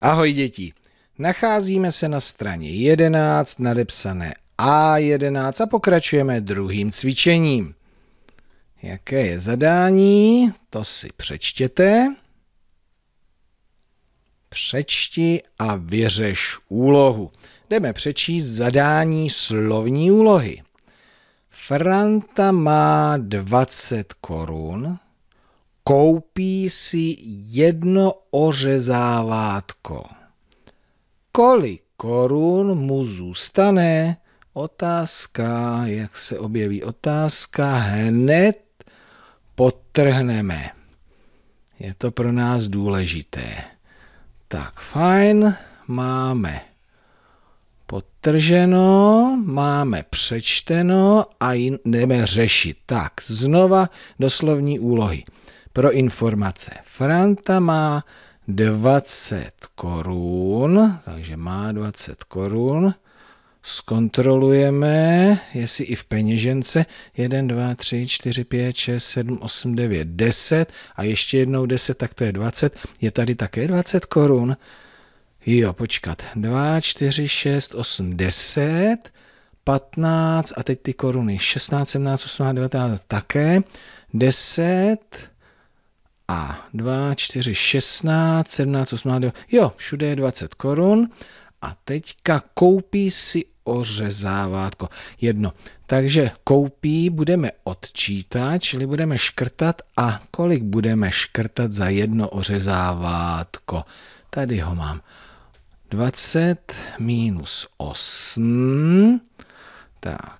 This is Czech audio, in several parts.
Ahoj děti. Nacházíme se na straně 11 nadepsané A11 a pokračujeme druhým cvičením. Jaké je zadání? To si přečtěte. Přečti a vyřeš úlohu. Jdeme přečíst zadání slovní úlohy. Franta má 20 korun, koupí si jedno ořezávátko. Kolik korun mu zůstane? Otázka, jak se objeví otázka, hned potrhneme. Je to pro nás důležité. Tak fajn, máme potrženo, máme přečteno a jdeme řešit. Tak, znova doslovní úlohy. Pro informace, Franta má 20 korun, takže má 20 korun. Zkontrolujeme, jestli i v peněžence 1, 2, 3, 4, 5, 6, 7, 8, 9, 10 a ještě jednou 10, tak to je 20. Je tady také 20 korun. Jo, počkat. 2, 4, 6, 8, 10, 15 a teď ty koruny. 16, 17, 18, 19 také. 10, a 2, 4, 16, 17, 18, 19, jo, všude je 20 korun a teďka koupí si ořezávátko. Jedno. Takže koupí budeme odčítat, čili budeme škrtat a kolik budeme škrtat za jedno ořezávátko? Tady ho mám. 20 minus 8. Tak,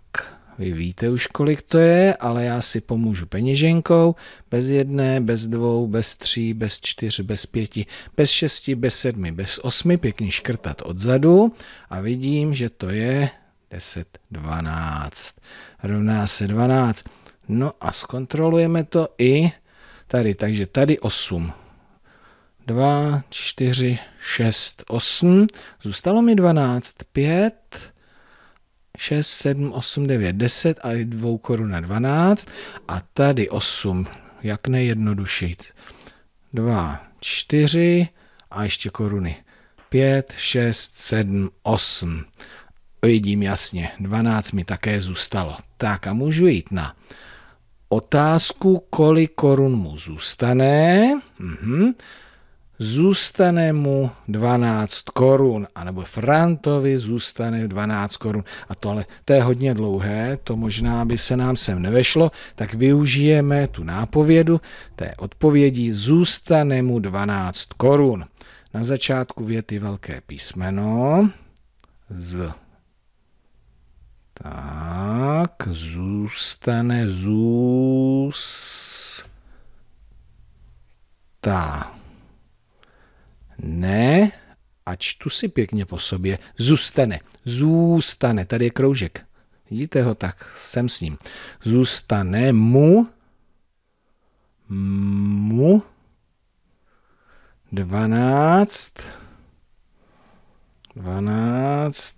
vy víte už, kolik to je, ale já si pomůžu peněženkou. Bez jedné, bez dvou, bez tří, bez čtyř, bez pěti, bez šesti, bez sedmi, bez osmi. Pěkně škrtat odzadu a vidím, že to je 10, 12. Rovná se 12. No a zkontrolujeme to i tady, takže tady 8. 2, 4, 6, 8. Zůstalo mi 12, 5, 6, 7, 8, 9, 10 a 2 koruna 12 a tady 8, jak nejjednodušit. 2, 4 a ještě koruny. 5, 6, 7, 8. Vidím jasně, 12 mi také zůstalo. Tak a můžu jít na otázku, kolik korun mu zůstane. Mhm zůstane mu 12 korun, anebo Frantovi zůstane 12 korun. A tohle, to je hodně dlouhé, to možná by se nám sem nevešlo, tak využijeme tu nápovědu, té odpovědi zůstane mu 12 korun. Na začátku věty velké písmeno z tak, zůstane zůstá ne, a čtu si pěkně po sobě, zůstane, zůstane, tady je kroužek, vidíte ho, tak jsem s ním, zůstane mu, mu, 12, 12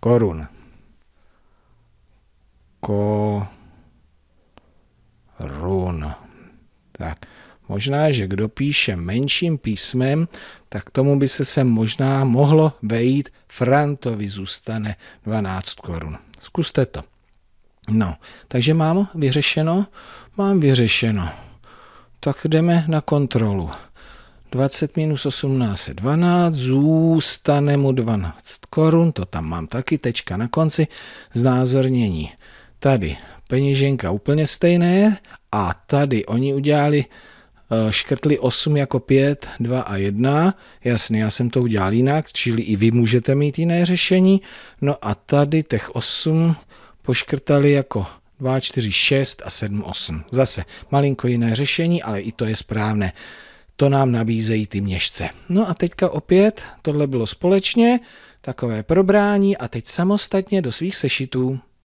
korun. Korun. Tak. Možná, že kdo píše menším písmem, tak tomu by se sem možná mohlo vejít Frantovi zůstane 12 korun. Zkuste to. No, takže mám vyřešeno? Mám vyřešeno. Tak jdeme na kontrolu. 20 minus 18 je 12, zůstane mu 12 korun, to tam mám taky, tečka na konci, znázornění. Tady peněženka úplně stejné a tady oni udělali Eh, škrtli 8 jako 5, 2 a 1. Jasně, já jsem to udělal jinak, čili i vy můžete mít jiné řešení. No a tady těch 8 poškrtali jako 2, 4, 6 a 7, 8. Zase malinko jiné řešení, ale i to je správné. To nám nabízejí ty měšce. No a teďka opět, tohle bylo společně, takové probrání a teď samostatně do svých sešitů.